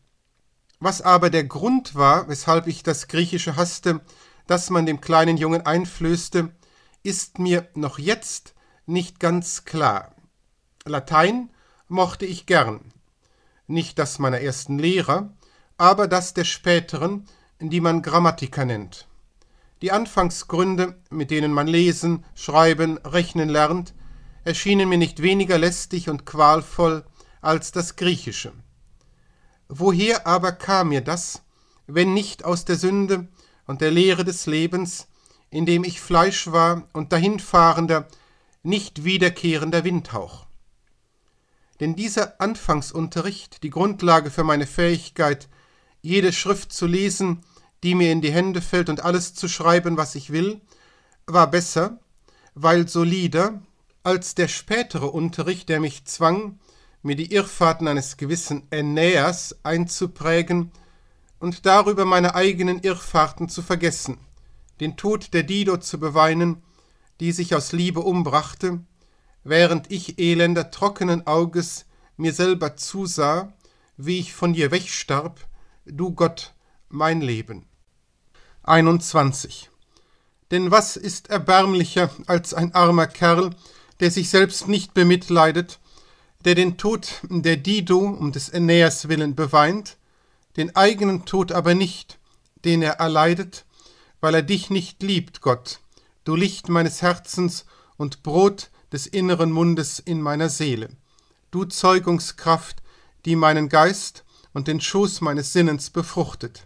Was aber der Grund war, weshalb ich das Griechische hasste, dass man dem kleinen Jungen einflößte, ist mir noch jetzt nicht ganz klar. Latein mochte ich gern. Nicht das meiner ersten Lehrer, aber das der späteren, die man Grammatiker nennt. Die Anfangsgründe, mit denen man lesen, schreiben, rechnen lernt, erschienen mir nicht weniger lästig und qualvoll als das Griechische. Woher aber kam mir das, wenn nicht aus der Sünde und der Lehre des Lebens, in dem ich Fleisch war und dahinfahrender, nicht wiederkehrender Windhauch. Denn dieser Anfangsunterricht, die Grundlage für meine Fähigkeit, jede Schrift zu lesen, die mir in die Hände fällt und alles zu schreiben, was ich will, war besser, weil solider, als der spätere Unterricht, der mich zwang, mir die Irrfahrten eines gewissen Aeneas einzuprägen und darüber meine eigenen Irrfahrten zu vergessen den Tod der Dido zu beweinen, die sich aus Liebe umbrachte, während ich elender trockenen Auges mir selber zusah, wie ich von dir wegstarb, du Gott, mein Leben. 21. Denn was ist erbärmlicher als ein armer Kerl, der sich selbst nicht bemitleidet, der den Tod der Dido um des Aeneas willen beweint, den eigenen Tod aber nicht, den er erleidet, weil er dich nicht liebt, Gott, du Licht meines Herzens und Brot des inneren Mundes in meiner Seele, du Zeugungskraft, die meinen Geist und den Schoß meines Sinnens befruchtet.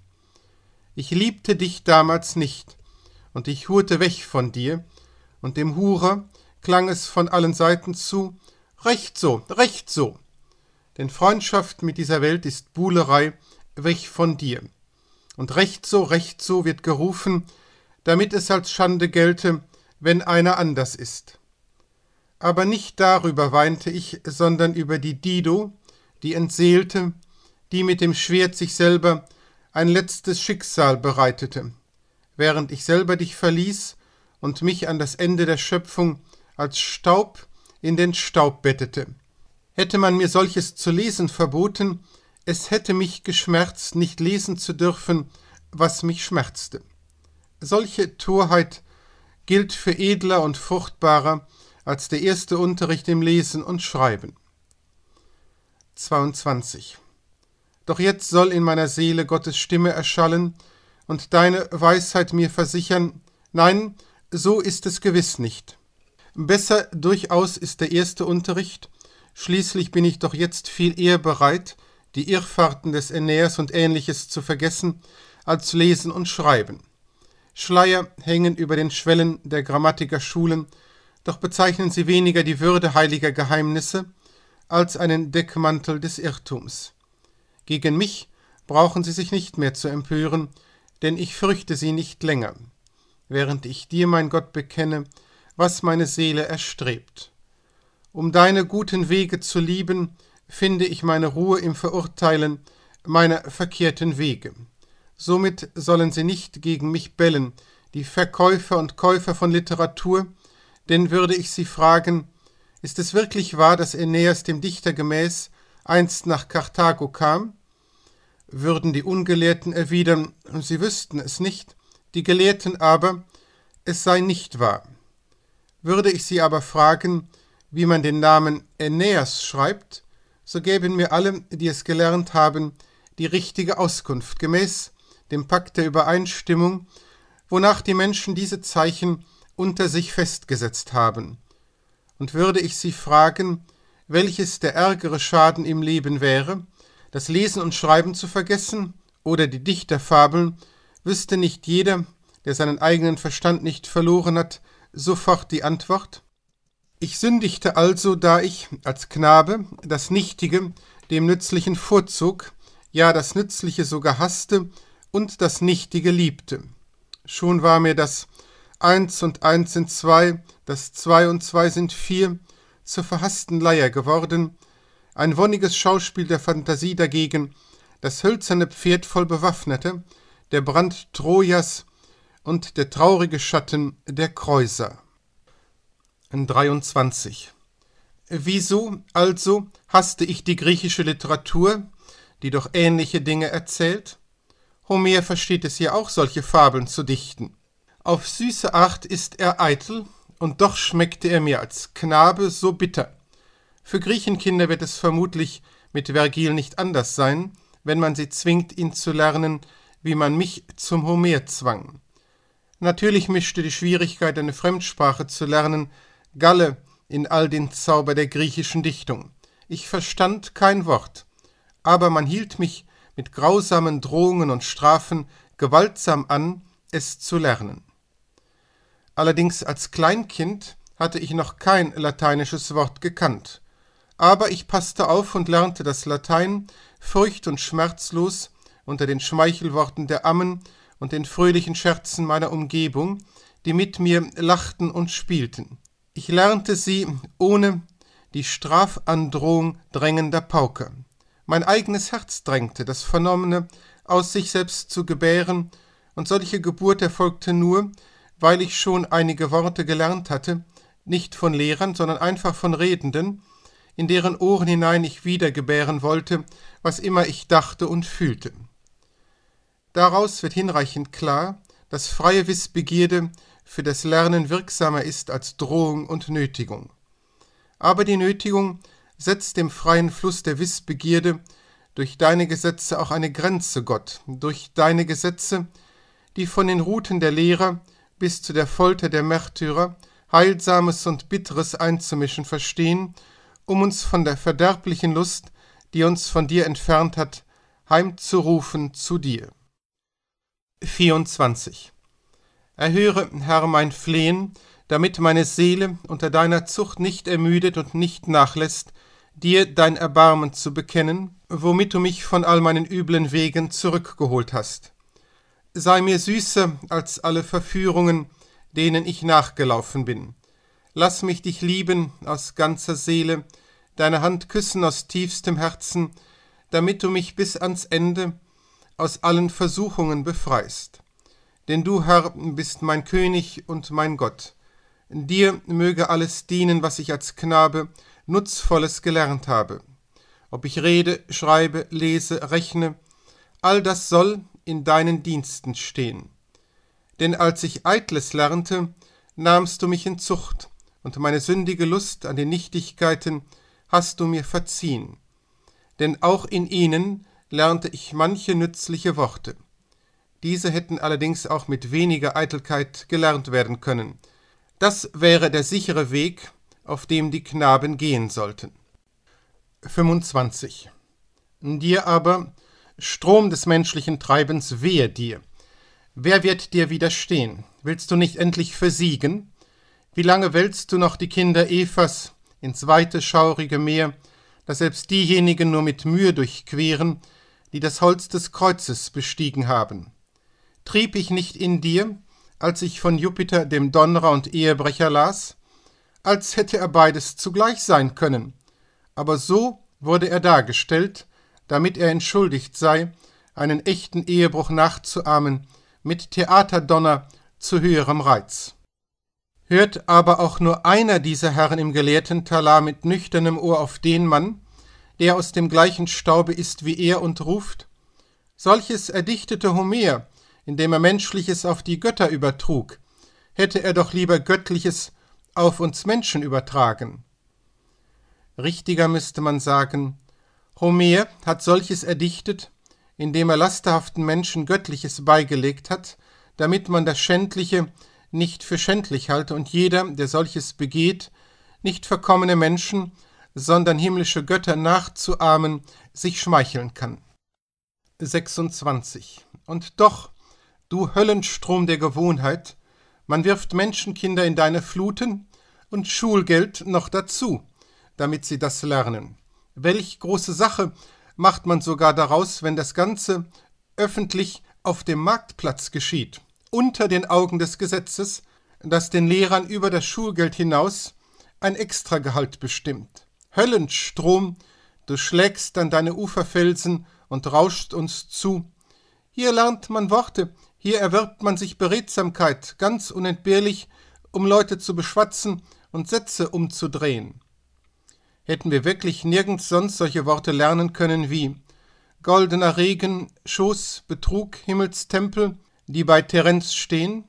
Ich liebte dich damals nicht, und ich hurte weg von dir, und dem Hurer klang es von allen Seiten zu, recht so, recht so. Denn Freundschaft mit dieser Welt ist Buhlerei, weg von dir. Und recht so, recht so wird gerufen, damit es als Schande gelte, wenn einer anders ist. Aber nicht darüber weinte ich, sondern über die Dido, die Entseelte, die mit dem Schwert sich selber ein letztes Schicksal bereitete, während ich selber dich verließ und mich an das Ende der Schöpfung als Staub in den Staub bettete. Hätte man mir solches zu lesen verboten, es hätte mich geschmerzt, nicht lesen zu dürfen, was mich schmerzte. Solche Torheit gilt für edler und fruchtbarer als der erste Unterricht im Lesen und Schreiben. 22. Doch jetzt soll in meiner Seele Gottes Stimme erschallen und deine Weisheit mir versichern, nein, so ist es gewiss nicht. Besser durchaus ist der erste Unterricht, schließlich bin ich doch jetzt viel eher bereit, die Irrfahrten des Aeneas und ähnliches zu vergessen, als Lesen und Schreiben. Schleier hängen über den Schwellen der Grammatikerschulen, doch bezeichnen sie weniger die Würde heiliger Geheimnisse als einen Deckmantel des Irrtums. Gegen mich brauchen sie sich nicht mehr zu empören, denn ich fürchte sie nicht länger, während ich dir, mein Gott, bekenne, was meine Seele erstrebt. Um deine guten Wege zu lieben, finde ich meine Ruhe im Verurteilen meiner verkehrten Wege. Somit sollen sie nicht gegen mich bellen, die Verkäufer und Käufer von Literatur, denn würde ich sie fragen, ist es wirklich wahr, dass Aeneas dem Dichter gemäß einst nach Karthago kam? Würden die Ungelehrten erwidern, sie wüssten es nicht, die Gelehrten aber, es sei nicht wahr. Würde ich sie aber fragen, wie man den Namen Aeneas schreibt, so geben mir alle, die es gelernt haben, die richtige Auskunft gemäß dem Pakt der Übereinstimmung, wonach die Menschen diese Zeichen unter sich festgesetzt haben. Und würde ich sie fragen, welches der ärgere Schaden im Leben wäre, das Lesen und Schreiben zu vergessen oder die Dichterfabeln, wüsste nicht jeder, der seinen eigenen Verstand nicht verloren hat, sofort die Antwort? Ich sündigte also, da ich als Knabe das Nichtige dem Nützlichen vorzog, ja das Nützliche sogar hasste und das Nichtige liebte. Schon war mir das Eins und eins sind zwei, das Zwei und zwei sind vier zur verhassten Leier geworden, ein wonniges Schauspiel der Fantasie dagegen, das hölzerne Pferd voll Bewaffnete, der Brand Trojas und der traurige Schatten der Kreuzer. 23. Wieso also hasste ich die griechische Literatur, die doch ähnliche Dinge erzählt? Homer versteht es ja auch, solche Fabeln zu dichten. Auf süße Art ist er eitel, und doch schmeckte er mir als Knabe so bitter. Für Griechenkinder wird es vermutlich mit Vergil nicht anders sein, wenn man sie zwingt, ihn zu lernen, wie man mich zum Homer zwang. Natürlich mischte die Schwierigkeit, eine Fremdsprache zu lernen, Galle in all den Zauber der griechischen Dichtung. Ich verstand kein Wort, aber man hielt mich mit grausamen Drohungen und Strafen gewaltsam an, es zu lernen. Allerdings als Kleinkind hatte ich noch kein lateinisches Wort gekannt, aber ich passte auf und lernte das Latein furcht und schmerzlos unter den Schmeichelworten der Ammen und den fröhlichen Scherzen meiner Umgebung, die mit mir lachten und spielten. Ich lernte sie ohne die Strafandrohung drängender Pauker. Mein eigenes Herz drängte, das Vernommene aus sich selbst zu gebären, und solche Geburt erfolgte nur, weil ich schon einige Worte gelernt hatte, nicht von Lehrern, sondern einfach von Redenden, in deren Ohren hinein ich wieder gebären wollte, was immer ich dachte und fühlte. Daraus wird hinreichend klar, dass freie Wissbegierde für das Lernen wirksamer ist als Drohung und Nötigung. Aber die Nötigung setzt dem freien Fluss der Wissbegierde durch deine Gesetze auch eine Grenze, Gott, durch deine Gesetze, die von den Routen der Lehrer bis zu der Folter der Märtyrer Heilsames und Bitteres einzumischen verstehen, um uns von der verderblichen Lust, die uns von dir entfernt hat, heimzurufen zu dir. 24. Erhöre, Herr, mein Flehen, damit meine Seele unter deiner Zucht nicht ermüdet und nicht nachlässt, dir dein Erbarmen zu bekennen, womit du mich von all meinen üblen Wegen zurückgeholt hast. Sei mir süßer als alle Verführungen, denen ich nachgelaufen bin. Lass mich dich lieben aus ganzer Seele, deine Hand küssen aus tiefstem Herzen, damit du mich bis ans Ende aus allen Versuchungen befreist denn du, Herr, bist mein König und mein Gott. Dir möge alles dienen, was ich als Knabe Nutzvolles gelernt habe. Ob ich rede, schreibe, lese, rechne, all das soll in deinen Diensten stehen. Denn als ich Eitles lernte, nahmst du mich in Zucht, und meine sündige Lust an den Nichtigkeiten hast du mir verziehen. Denn auch in ihnen lernte ich manche nützliche Worte. Diese hätten allerdings auch mit weniger Eitelkeit gelernt werden können. Das wäre der sichere Weg, auf dem die Knaben gehen sollten. 25. Dir aber, Strom des menschlichen Treibens, wehe dir. Wer wird dir widerstehen? Willst du nicht endlich versiegen? Wie lange wälzt du noch die Kinder Evas ins weite, schaurige Meer, das selbst diejenigen nur mit Mühe durchqueren, die das Holz des Kreuzes bestiegen haben? Trieb ich nicht in dir, als ich von Jupiter dem Donnerer und Ehebrecher las? Als hätte er beides zugleich sein können. Aber so wurde er dargestellt, damit er entschuldigt sei, einen echten Ehebruch nachzuahmen, mit Theaterdonner zu höherem Reiz. Hört aber auch nur einer dieser Herren im gelehrten Talar mit nüchternem Ohr auf den Mann, der aus dem gleichen Staube ist wie er und ruft, solches erdichtete Homer, indem er Menschliches auf die Götter übertrug, hätte er doch lieber Göttliches auf uns Menschen übertragen. Richtiger müsste man sagen, Homer hat solches erdichtet, indem er lasterhaften Menschen Göttliches beigelegt hat, damit man das Schändliche nicht für schändlich halte und jeder, der solches begeht, nicht verkommene Menschen, sondern himmlische Götter nachzuahmen, sich schmeicheln kann. 26. Und doch du Höllenstrom der Gewohnheit, man wirft Menschenkinder in deine Fluten und Schulgeld noch dazu, damit sie das lernen. Welch große Sache macht man sogar daraus, wenn das Ganze öffentlich auf dem Marktplatz geschieht, unter den Augen des Gesetzes, das den Lehrern über das Schulgeld hinaus ein Extragehalt bestimmt. Höllenstrom, du schlägst an deine Uferfelsen und rauscht uns zu. Hier lernt man Worte, hier erwirbt man sich Beredsamkeit ganz unentbehrlich, um Leute zu beschwatzen und Sätze umzudrehen. Hätten wir wirklich nirgends sonst solche Worte lernen können wie goldener Regen, Schoß, Betrug, Himmelstempel, die bei Terenz stehen,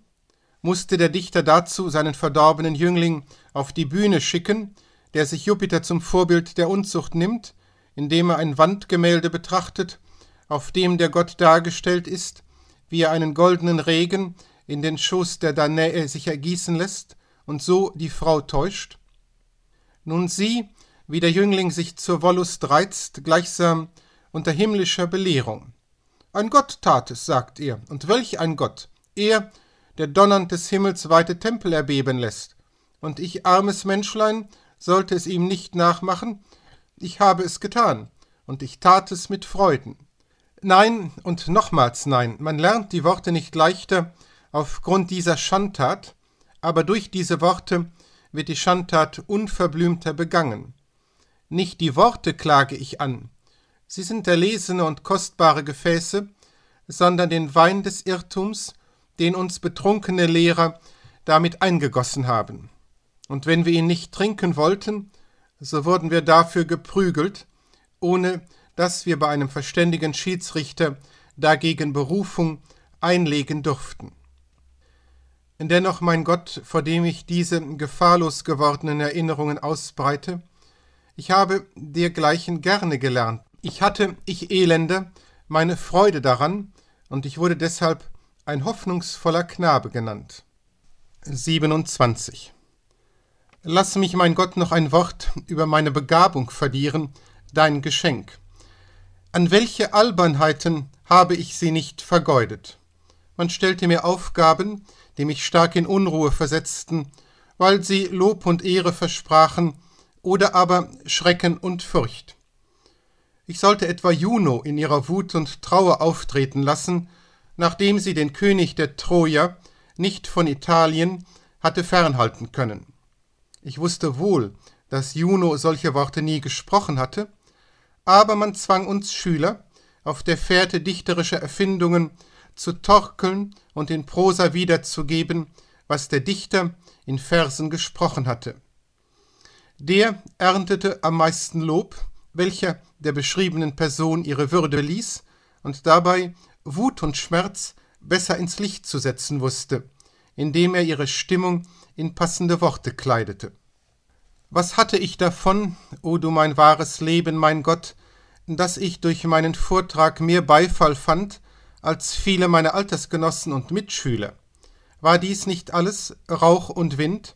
musste der Dichter dazu seinen verdorbenen Jüngling auf die Bühne schicken, der sich Jupiter zum Vorbild der Unzucht nimmt, indem er ein Wandgemälde betrachtet, auf dem der Gott dargestellt ist, wie er einen goldenen Regen in den Schoß der Danae sich ergießen lässt und so die Frau täuscht? Nun sieh, wie der Jüngling sich zur Wollust reizt, gleichsam unter himmlischer Belehrung. Ein Gott tat es, sagt er, und welch ein Gott, er, der donnernd des Himmels weite Tempel erbeben lässt, und ich, armes Menschlein, sollte es ihm nicht nachmachen, ich habe es getan, und ich tat es mit Freuden. Nein und nochmals nein. Man lernt die Worte nicht leichter aufgrund dieser Schandtat, aber durch diese Worte wird die Schandtat unverblümter begangen. Nicht die Worte klage ich an, sie sind erlesene und kostbare Gefäße, sondern den Wein des Irrtums, den uns betrunkene Lehrer damit eingegossen haben. Und wenn wir ihn nicht trinken wollten, so wurden wir dafür geprügelt, ohne dass wir bei einem verständigen Schiedsrichter dagegen Berufung einlegen durften. Dennoch, mein Gott, vor dem ich diese gefahrlos gewordenen Erinnerungen ausbreite, ich habe dergleichen gerne gelernt. Ich hatte, ich Elende, meine Freude daran, und ich wurde deshalb ein hoffnungsvoller Knabe genannt. 27. Lass mich, mein Gott, noch ein Wort über meine Begabung verlieren, dein Geschenk. An welche Albernheiten habe ich sie nicht vergeudet? Man stellte mir Aufgaben, die mich stark in Unruhe versetzten, weil sie Lob und Ehre versprachen oder aber Schrecken und Furcht. Ich sollte etwa Juno in ihrer Wut und Trauer auftreten lassen, nachdem sie den König der Troja nicht von Italien hatte fernhalten können. Ich wusste wohl, dass Juno solche Worte nie gesprochen hatte, aber man zwang uns Schüler, auf der Fährte dichterischer Erfindungen zu torkeln und in Prosa wiederzugeben, was der Dichter in Versen gesprochen hatte. Der erntete am meisten Lob, welcher der beschriebenen Person ihre Würde ließ und dabei Wut und Schmerz besser ins Licht zu setzen wusste, indem er ihre Stimmung in passende Worte kleidete. Was hatte ich davon, o du mein wahres Leben, mein Gott, dass ich durch meinen Vortrag mehr Beifall fand als viele meiner Altersgenossen und Mitschüler? War dies nicht alles Rauch und Wind?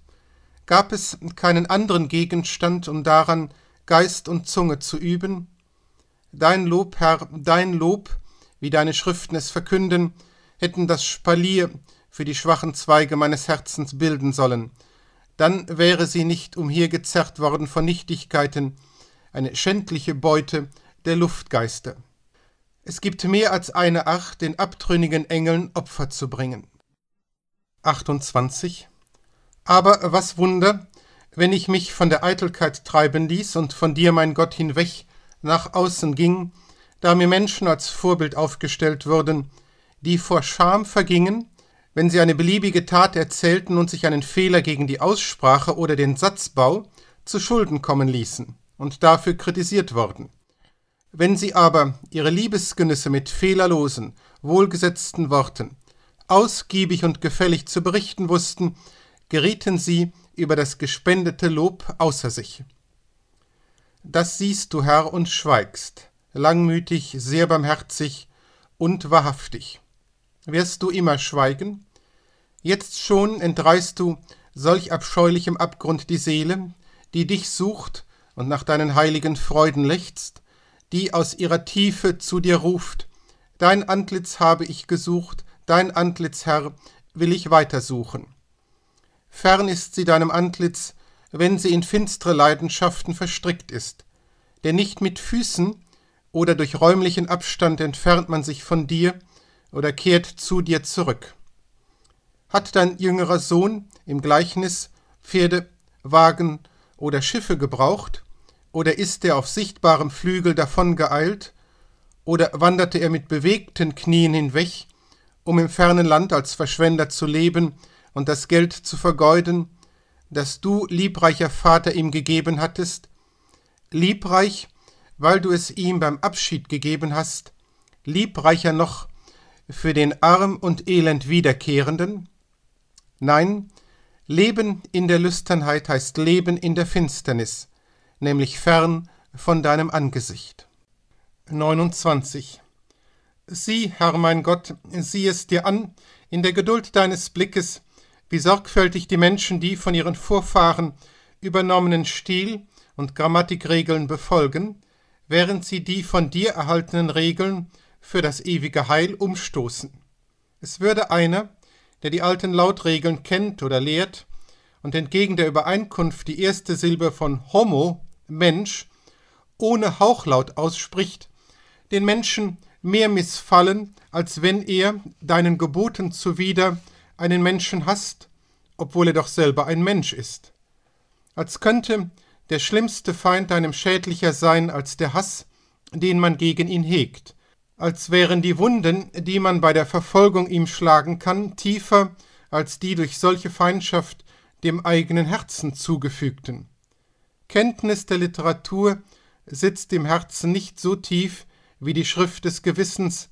Gab es keinen anderen Gegenstand, um daran Geist und Zunge zu üben? Dein Lob, Herr, dein Lob, wie deine Schriften es verkünden, hätten das Spalier für die schwachen Zweige meines Herzens bilden sollen, dann wäre sie nicht umhergezerrt worden von Nichtigkeiten, eine schändliche Beute der Luftgeister. Es gibt mehr als eine Art, den abtrünnigen Engeln Opfer zu bringen. 28. Aber was Wunder, wenn ich mich von der Eitelkeit treiben ließ und von dir, mein Gott, hinweg nach außen ging, da mir Menschen als Vorbild aufgestellt wurden, die vor Scham vergingen wenn sie eine beliebige Tat erzählten und sich einen Fehler gegen die Aussprache oder den Satzbau zu Schulden kommen ließen und dafür kritisiert worden. Wenn sie aber ihre Liebesgenüsse mit fehlerlosen, wohlgesetzten Worten ausgiebig und gefällig zu berichten wussten, gerieten sie über das gespendete Lob außer sich. Das siehst du, Herr, und schweigst, langmütig, sehr barmherzig und wahrhaftig. Wirst du immer schweigen? Jetzt schon entreißt du solch abscheulichem Abgrund die Seele, die dich sucht und nach deinen heiligen Freuden lechzt, die aus ihrer Tiefe zu dir ruft. Dein Antlitz habe ich gesucht, dein Antlitz, Herr, will ich weitersuchen. Fern ist sie deinem Antlitz, wenn sie in finstere Leidenschaften verstrickt ist, denn nicht mit Füßen oder durch räumlichen Abstand entfernt man sich von dir oder kehrt zu dir zurück hat dein jüngerer Sohn im Gleichnis Pferde, Wagen oder Schiffe gebraucht? Oder ist er auf sichtbarem Flügel davongeeilt? Oder wanderte er mit bewegten Knien hinweg, um im fernen Land als Verschwender zu leben und das Geld zu vergeuden, das du, liebreicher Vater, ihm gegeben hattest? Liebreich, weil du es ihm beim Abschied gegeben hast, liebreicher noch für den arm und elend Wiederkehrenden? Nein, Leben in der Lüsternheit heißt Leben in der Finsternis, nämlich fern von deinem Angesicht. 29. Sieh, Herr mein Gott, sieh es dir an, in der Geduld deines Blickes, wie sorgfältig die Menschen die von ihren Vorfahren übernommenen Stil und Grammatikregeln befolgen, während sie die von dir erhaltenen Regeln für das ewige Heil umstoßen. Es würde einer, der die alten Lautregeln kennt oder lehrt und entgegen der Übereinkunft die erste Silbe von Homo, Mensch, ohne Hauchlaut ausspricht, den Menschen mehr missfallen, als wenn er, deinen Geboten zuwider, einen Menschen hasst, obwohl er doch selber ein Mensch ist. Als könnte der schlimmste Feind einem schädlicher sein als der Hass, den man gegen ihn hegt als wären die Wunden, die man bei der Verfolgung ihm schlagen kann, tiefer als die durch solche Feindschaft dem eigenen Herzen zugefügten. Kenntnis der Literatur sitzt dem Herzen nicht so tief wie die Schrift des Gewissens,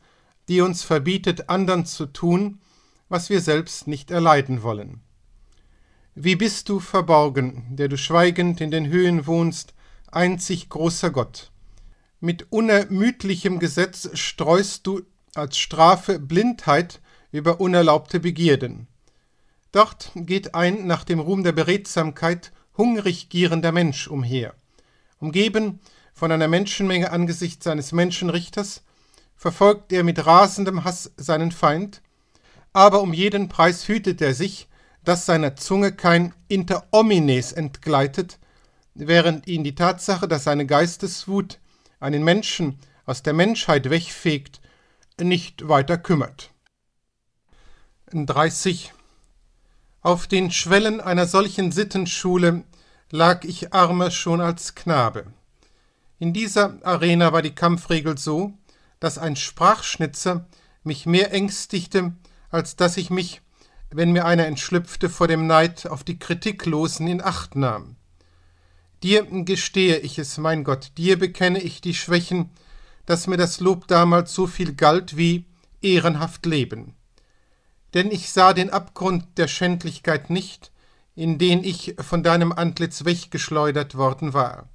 die uns verbietet, andern zu tun, was wir selbst nicht erleiden wollen. Wie bist du verborgen, der du schweigend in den Höhen wohnst, einzig großer Gott. Mit unermüdlichem Gesetz streust du als Strafe Blindheit über unerlaubte Begierden. Dort geht ein nach dem Ruhm der Beredsamkeit hungrig gierender Mensch umher, umgeben von einer Menschenmenge angesichts seines Menschenrichters, verfolgt er mit rasendem Hass seinen Feind, aber um jeden Preis hütet er sich, dass seiner Zunge kein Inter omnes entgleitet, während ihn die Tatsache, dass seine Geisteswut einen Menschen aus der Menschheit wegfegt, nicht weiter kümmert. 30. Auf den Schwellen einer solchen Sittenschule lag ich armer schon als Knabe. In dieser Arena war die Kampfregel so, dass ein Sprachschnitzer mich mehr ängstigte, als dass ich mich, wenn mir einer entschlüpfte, vor dem Neid auf die Kritiklosen in Acht nahm. Dir gestehe ich es, mein Gott, dir bekenne ich die Schwächen, dass mir das Lob damals so viel galt wie ehrenhaft leben. Denn ich sah den Abgrund der Schändlichkeit nicht, in den ich von deinem Antlitz weggeschleudert worden war.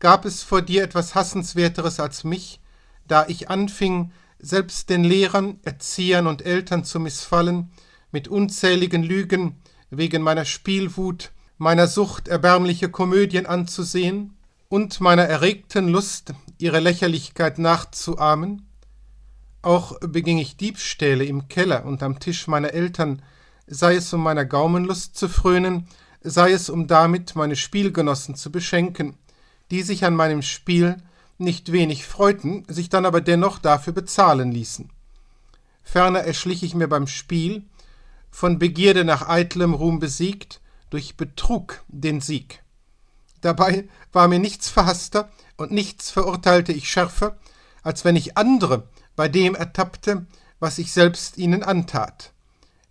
Gab es vor dir etwas Hassenswerteres als mich, da ich anfing, selbst den Lehrern, Erziehern und Eltern zu missfallen, mit unzähligen Lügen wegen meiner Spielwut, meiner Sucht erbärmliche Komödien anzusehen und meiner erregten Lust, ihre Lächerlichkeit nachzuahmen? Auch beging ich Diebstähle im Keller und am Tisch meiner Eltern, sei es um meiner Gaumenlust zu frönen, sei es um damit meine Spielgenossen zu beschenken, die sich an meinem Spiel nicht wenig freuten, sich dann aber dennoch dafür bezahlen ließen. Ferner erschlich ich mir beim Spiel, von Begierde nach eitlem Ruhm besiegt, durch Betrug den Sieg. Dabei war mir nichts verhasster und nichts verurteilte ich schärfer, als wenn ich andere bei dem ertappte, was ich selbst ihnen antat.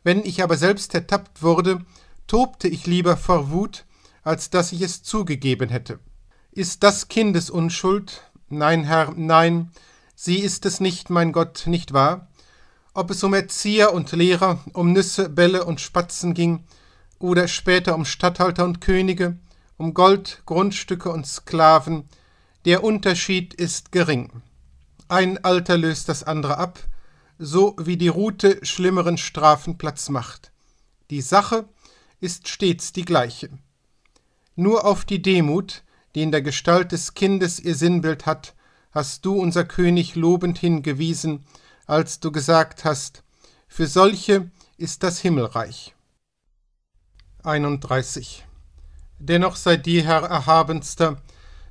Wenn ich aber selbst ertappt wurde, tobte ich lieber vor Wut, als dass ich es zugegeben hätte. Ist das Kindesunschuld? Nein, Herr, nein, sie ist es nicht, mein Gott, nicht wahr? Ob es um Erzieher und Lehrer, um Nüsse, Bälle und Spatzen ging, oder später um Statthalter und Könige, um Gold, Grundstücke und Sklaven, der Unterschied ist gering. Ein Alter löst das andere ab, so wie die Rute schlimmeren Strafen Platz macht. Die Sache ist stets die gleiche. Nur auf die Demut, die in der Gestalt des Kindes ihr Sinnbild hat, hast du, unser König, lobend hingewiesen, als du gesagt hast, für solche ist das Himmelreich. 31. Dennoch sei dir, Herr Erhabenster,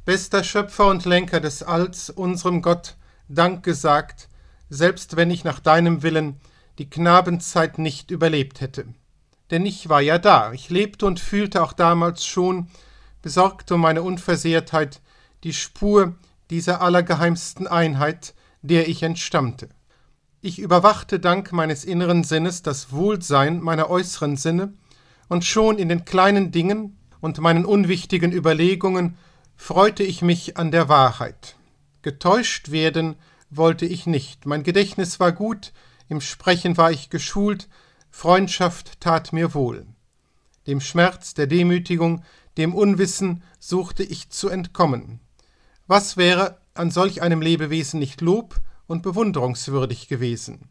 bester Schöpfer und Lenker des Alls, unserem Gott, Dank gesagt, selbst wenn ich nach deinem Willen die Knabenzeit nicht überlebt hätte. Denn ich war ja da, ich lebte und fühlte auch damals schon, besorgt um meine Unversehrtheit, die Spur dieser allergeheimsten Einheit, der ich entstammte. Ich überwachte dank meines inneren Sinnes das Wohlsein meiner äußeren Sinne, und schon in den kleinen Dingen und meinen unwichtigen Überlegungen freute ich mich an der Wahrheit. Getäuscht werden wollte ich nicht. Mein Gedächtnis war gut, im Sprechen war ich geschult, Freundschaft tat mir wohl. Dem Schmerz, der Demütigung, dem Unwissen suchte ich zu entkommen. Was wäre an solch einem Lebewesen nicht Lob und bewunderungswürdig gewesen?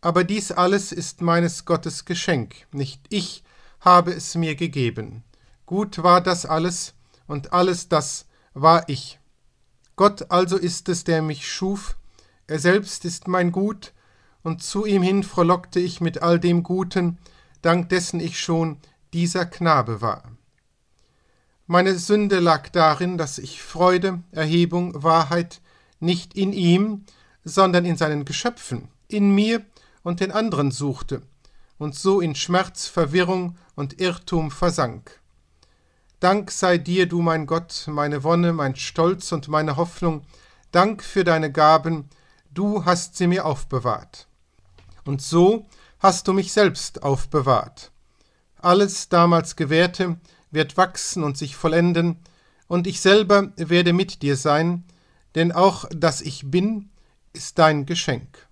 Aber dies alles ist meines Gottes Geschenk. Nicht ich habe es mir gegeben. Gut war das alles, und alles das war ich. Gott also ist es, der mich schuf, er selbst ist mein Gut, und zu ihm hin frohlockte ich mit all dem Guten, dank dessen ich schon dieser Knabe war. Meine Sünde lag darin, dass ich Freude, Erhebung, Wahrheit nicht in ihm, sondern in seinen Geschöpfen, in mir und den anderen suchte und so in Schmerz, Verwirrung und Irrtum versank. Dank sei dir, du mein Gott, meine Wonne, mein Stolz und meine Hoffnung, Dank für deine Gaben, du hast sie mir aufbewahrt. Und so hast du mich selbst aufbewahrt. Alles damals Gewährte wird wachsen und sich vollenden, und ich selber werde mit dir sein, denn auch dass ich bin, ist dein Geschenk.